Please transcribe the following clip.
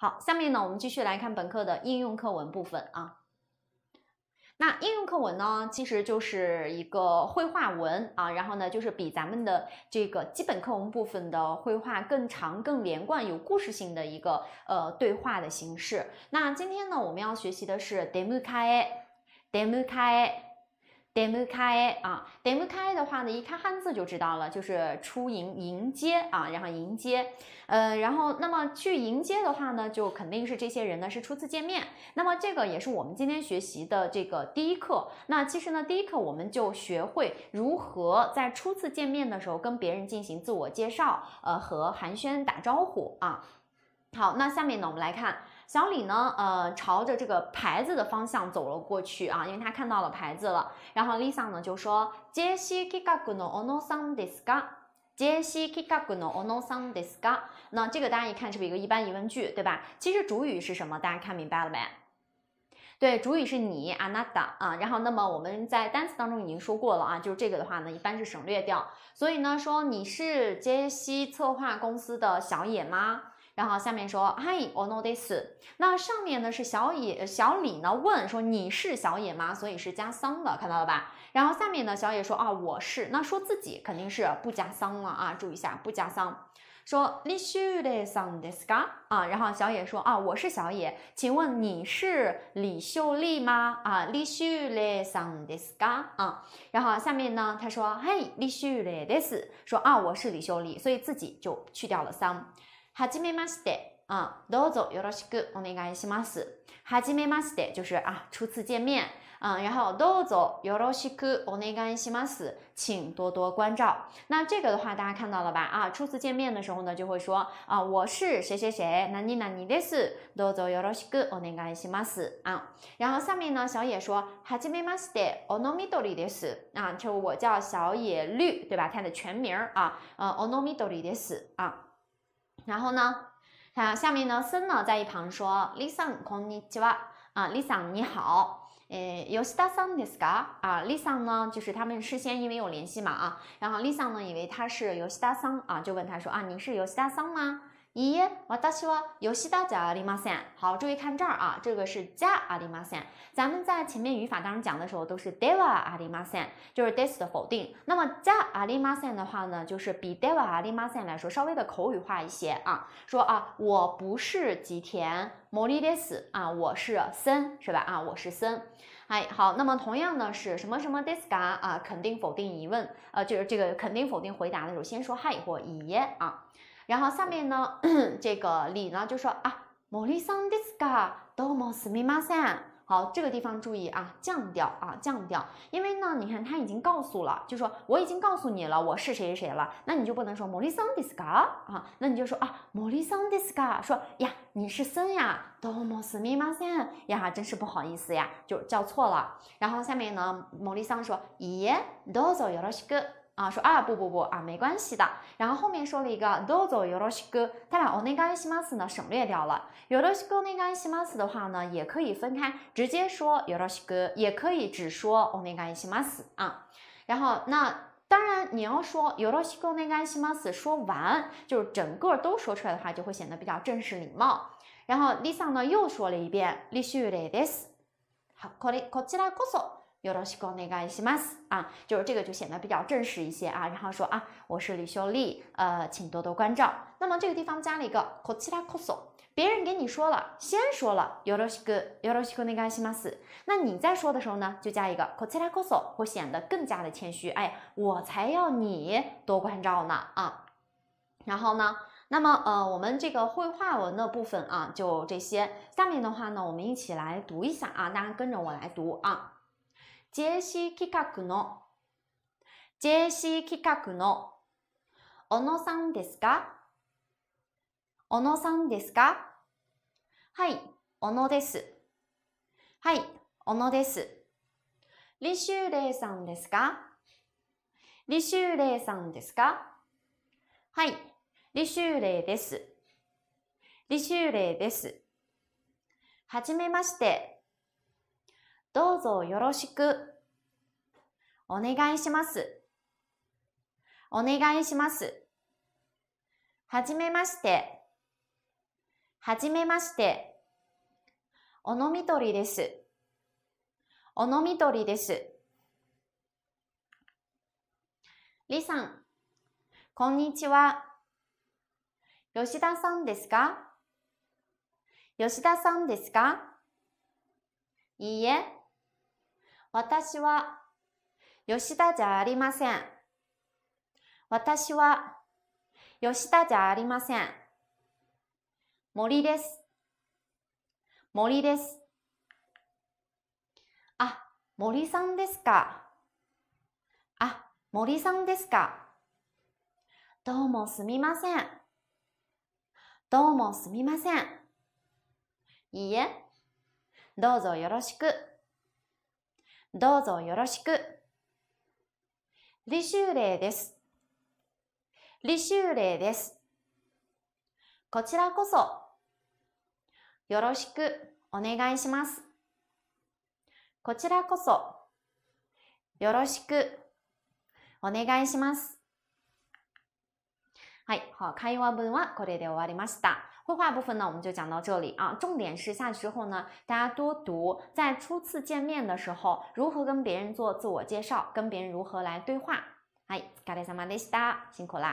好，下面呢，我们继续来看本课的应用课文部分啊。那应用课文呢，其实就是一个绘画文啊，然后呢，就是比咱们的这个基本课文部分的绘画更长、更连贯、有故事性的一个呃对话的形式。那今天呢，我们要学习的是 d e m o ka a d e m o ka 点不开啊！点不开的话呢，一看汉字就知道了，就是出迎迎接啊，然后迎接，呃，然后那么去迎接的话呢，就肯定是这些人呢是初次见面。那么这个也是我们今天学习的这个第一课。那其实呢，第一课我们就学会如何在初次见面的时候跟别人进行自我介绍，呃，和寒暄打招呼啊。好，那下面呢，我们来看。小李呢，呃，朝着这个牌子的方向走了过去啊，因为他看到了牌子了。然后 Lisa 呢就说：杰西，杰西，那这个大家一看是不是一个一般疑问句，对吧？其实主语是什么？大家看明白了没？对，主语是你，a 纳 a 啊。然后那么我们在单词当中已经说过了啊，就是这个的话呢，一般是省略掉。所以呢说你是杰西策划公司的小野吗？然后下面说 h i y o n o t h e s 那上面呢是小野小李呢问说你是小野吗？所以是加桑的，看到了吧？然后下面呢小野说啊我是。那说自己肯定是不加桑了啊，注意一下不加桑。说 Li xiu le san d a 啊，然后小野说啊我是小野，请问你是李秀丽吗？啊 Li x i le s a d s a 啊，然后下面呢他说 h i x i s 说啊我是李秀丽，所以自己就去掉了桑。はじめまして。啊，どうぞよろしくお願いします。はじめまして，就是啊，初次见面。嗯，然后どうぞよろしくお願いします，请多多关照。那这个的话，大家看到了吧？啊，初次见面的时候呢，就会说啊，我是谁谁谁，なになにです。どうぞよろしくお願いします啊。然后下面呢，小野说はじめまして、おのみどりです。啊，就我叫小野绿，对吧？他的全名啊，呃、啊，おのみどりです啊。然后呢，他下面呢，森呢在一旁说，Lisa こんにちは啊，Lisa 你好，诶、呃、吉田さんですか啊，Lisa 呢就是他们事先因为有联系嘛啊，然后 Lisa 呢以为他是吉田さ桑，啊，就问他说啊，你是吉田さ桑吗？咦，我大西哇，有西大加阿里马森。好，注意看这儿啊，这个是加阿里马森。咱们在前面语法当中讲的时候，都是 deva 阿里马就是 this 的否定。那么加阿里马森的话呢，就是比 deva 阿里马来说稍微的口语化一些啊。说啊，我不是吉田摩利德斯啊，我是森，是吧？啊，我是森。哎，好，那么同样呢，是什么什么 this 嘎啊？肯定、否定、疑问，呃，就是这个肯定、否定回答的时候，先说嗨或咦啊。然后下面呢，这个李呢就说啊，モリサンディスカ、どうもすみません。好，这个地方注意啊，降调啊，降调。因为呢，你看他已经告诉了，就说我已经告诉你了，我是谁谁谁了，那你就不能说モリサンディス啊，那你就说啊，モリサンディス说呀，你是森呀，どうもすみません，呀，真是不好意思呀，就叫错了。然后下面呢，モリサン说、いいえ、どうぞよろしく。啊，说啊，不不不啊，没关系的。然后后面说了一个 dozo yoroshiku，他把 omega eta mas 呢省略掉了。yoroshiku omega eta mas 的话呢，也可以分开，直接说 yoroshiku，也可以只说 omega eta mas 啊。然后那当然你要说 yoroshiku omega eta mas 说完，就是整个都说出来的话，就会显得比较正式礼貌。然后 Lisa 呢又说了一遍，lisu de des，ha koi kochira koso。ろしくお願いします啊，就是这个就显得比较正式一些啊。然后说啊，我是李秀丽，呃，请多多关照。那么这个地方加了一个こちらこそ，别人给你说了，先说了ろしくよろしくお願いします。那你在说的时候呢，就加一个こちらこそ，会显得更加的谦虚。哎，我才要你多关照呢啊。然后呢，那么呃，我们这个绘画文的部分啊，就这些。下面的话呢，我们一起来读一下啊，大家跟着我来读啊。JC 企画の JC 企画の小野さんですか小野さんですかはい、小野です。はい、小野です。李秀玲さんですか李秀玲さんですかはい、李秀玲です。李秀玲です。はじめまして。どうぞよろしく。お願いします。お願いします。はじめまして。はじめまして。おのみとりです。おのみとりです。りさん、こんにちは。吉田さんですか吉田さんですかいいえ。私は吉田じゃありません。私は吉田じゃありません。森です。森です。あ、森さんですか。あ、森さんですか。どうもすみません。どうもすみません。いいえ、どうぞよろしく。どうぞよろしく。履修例です。履修例です。こちらこそ、よろしくお願いします。こちらこそ、よろしくお願いします。哎，好 k a y u w benwa k o d d i a 绘画部分呢，我们就讲到这里啊。重点是下去之后呢，大家多读，在初次见面的时候，如何跟别人做自我介绍，跟别人如何来对话。哎，kade s a m d s t a 辛苦啦。